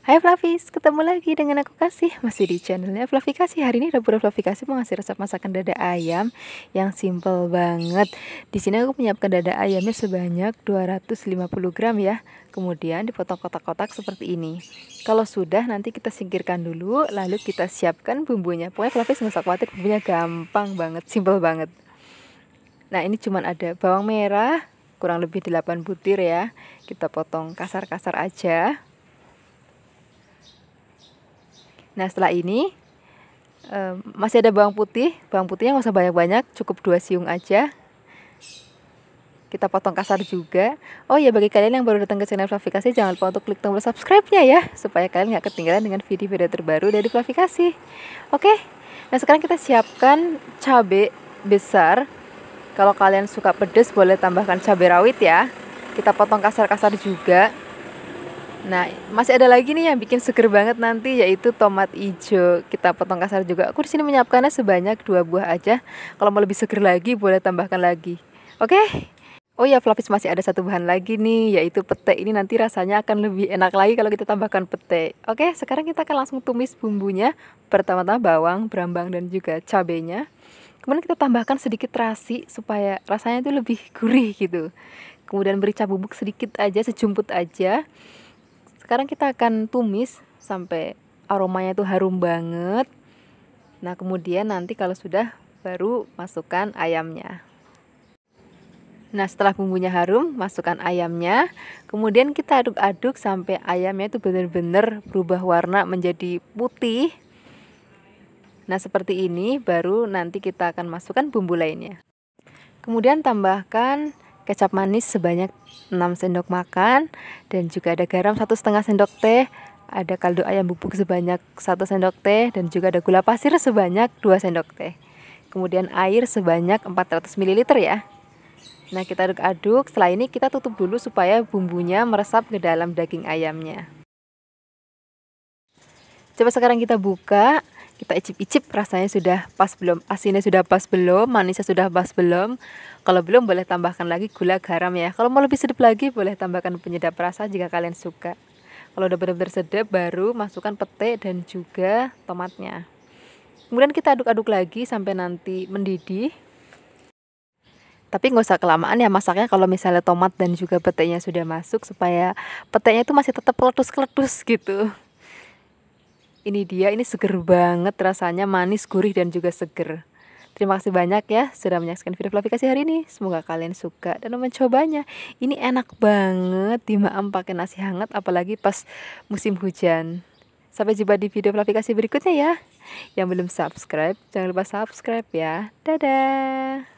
Hai Flavis, ketemu lagi dengan aku Kasih Masih di channelnya Fluffy Kasih Hari ini dapur Fluffy Kasih mau ngasih resep masakan dada ayam Yang simple banget Di sini aku menyiapkan dada ayamnya sebanyak 250 gram ya Kemudian dipotong kotak-kotak seperti ini Kalau sudah nanti kita singkirkan dulu Lalu kita siapkan bumbunya Pokoknya Flavis nggak usah khawatir bumbunya gampang banget Simple banget Nah ini cuma ada bawang merah Kurang lebih 8 butir ya Kita potong kasar-kasar aja Nah setelah ini um, masih ada bawang putih. Bawang putihnya nggak usah banyak-banyak, cukup dua siung aja. Kita potong kasar juga. Oh ya bagi kalian yang baru datang ke channel Flavikasi jangan lupa untuk klik tombol subscribe-nya ya supaya kalian nggak ketinggalan dengan video-video terbaru dari Flavikasi. Oke. Nah sekarang kita siapkan cabai besar. Kalau kalian suka pedas boleh tambahkan cabai rawit ya. Kita potong kasar-kasar juga. Nah, masih ada lagi nih yang bikin seger banget nanti yaitu tomat hijau. Kita potong kasar juga. Aku di sini menyiapkannya sebanyak dua buah aja. Kalau mau lebih seger lagi boleh tambahkan lagi. Oke. Okay? Oh ya, Flavis masih ada satu bahan lagi nih yaitu pete. Ini nanti rasanya akan lebih enak lagi kalau kita tambahkan pete. Oke, okay, sekarang kita akan langsung tumis bumbunya. Pertama-tama bawang, berambang dan juga cabenya. Kemudian kita tambahkan sedikit terasi supaya rasanya itu lebih gurih gitu. Kemudian beri cabubuk bubuk sedikit aja, sejumput aja. Sekarang kita akan tumis sampai aromanya itu harum banget. Nah, kemudian nanti kalau sudah baru masukkan ayamnya. Nah, setelah bumbunya harum, masukkan ayamnya. Kemudian kita aduk-aduk sampai ayamnya itu benar-benar berubah warna menjadi putih. Nah, seperti ini baru nanti kita akan masukkan bumbu lainnya. Kemudian tambahkan kecap manis sebanyak 6 sendok makan dan juga ada garam satu setengah sendok teh ada kaldu ayam bubuk sebanyak satu sendok teh dan juga ada gula pasir sebanyak 2 sendok teh kemudian air sebanyak 400 ml ya Nah kita aduk-aduk, setelah ini kita tutup dulu supaya bumbunya meresap ke dalam daging ayamnya Coba sekarang kita buka kita icip-icip rasanya sudah pas belum asinnya sudah pas belum manisnya sudah pas belum kalau belum boleh tambahkan lagi gula garam ya kalau mau lebih sedap lagi boleh tambahkan penyedap rasa jika kalian suka kalau udah benar-benar sedap baru masukkan pete dan juga tomatnya kemudian kita aduk-aduk lagi sampai nanti mendidih tapi nggak usah kelamaan ya masaknya kalau misalnya tomat dan juga petenya sudah masuk supaya petenya itu masih tetap keletus-keletus gitu ini dia, ini seger banget rasanya, manis, gurih, dan juga seger. Terima kasih banyak ya sudah menyaksikan video aplikasi hari ini. Semoga kalian suka dan mencobanya. Ini enak banget dimakan pakai nasi hangat apalagi pas musim hujan. Sampai jumpa di video aplikasi berikutnya ya. Yang belum subscribe, jangan lupa subscribe ya. Dadah.